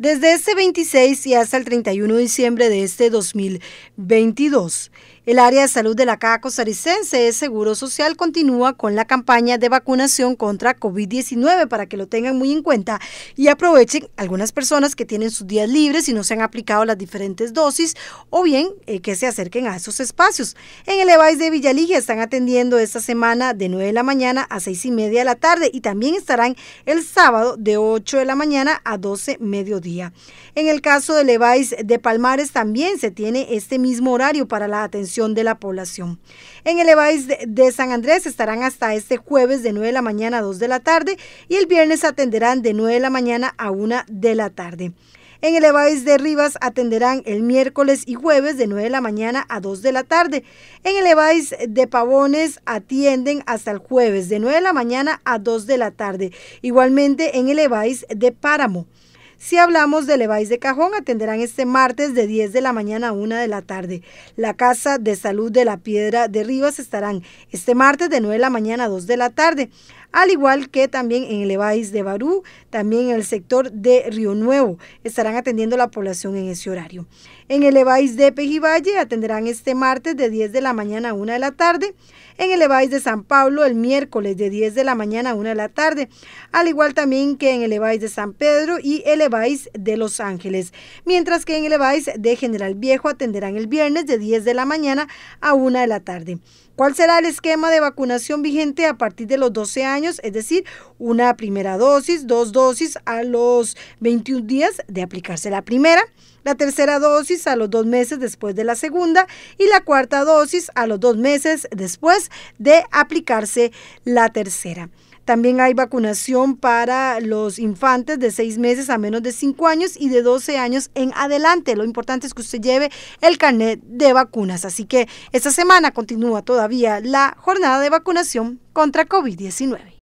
Desde este 26 y hasta el 31 de diciembre de este 2022, el área de salud de la Caja Costarricense de Seguro Social continúa con la campaña de vacunación contra COVID-19 para que lo tengan muy en cuenta y aprovechen algunas personas que tienen sus días libres y no se han aplicado las diferentes dosis o bien eh, que se acerquen a esos espacios. En el EVAIS de Villaligia están atendiendo esta semana de 9 de la mañana a 6 y media de la tarde y también estarán el sábado de 8 de la mañana a 12 mediodía. En el caso de Leváis de Palmares también se tiene este mismo horario para la atención de la población. En el Leváis de San Andrés estarán hasta este jueves de 9 de la mañana a 2 de la tarde y el viernes atenderán de 9 de la mañana a 1 de la tarde. En el EVAIS de Rivas atenderán el miércoles y jueves de 9 de la mañana a 2 de la tarde. En el EVAIS de Pavones atienden hasta el jueves de 9 de la mañana a 2 de la tarde. Igualmente en el EVAIS de Páramo si hablamos del Levais de Cajón, atenderán este martes de 10 de la mañana a 1 de la tarde. La Casa de Salud de la Piedra de Rivas estarán este martes de 9 de la mañana a 2 de la tarde. Al igual que también en el EVAIS de Barú, también en el sector de Río Nuevo, estarán atendiendo la población en ese horario. En el EVAIS de Pejivalle atenderán este martes de 10 de la mañana a 1 de la tarde. En el EVAIS de San Pablo el miércoles de 10 de la mañana a 1 de la tarde. Al igual también que en el EVAIS de San Pedro y el de Los Ángeles, mientras que en el Evais de General Viejo atenderán el viernes de 10 de la mañana a 1 de la tarde. ¿Cuál será el esquema de vacunación vigente a partir de los 12 años? Es decir, una primera dosis, dos dosis a los 21 días de aplicarse la primera, la tercera dosis a los dos meses después de la segunda y la cuarta dosis a los dos meses después de aplicarse la tercera. También hay vacunación para los infantes de seis meses a menos de cinco años y de 12 años en adelante. Lo importante es que usted lleve el carnet de vacunas. Así que esta semana continúa todavía la jornada de vacunación contra COVID-19.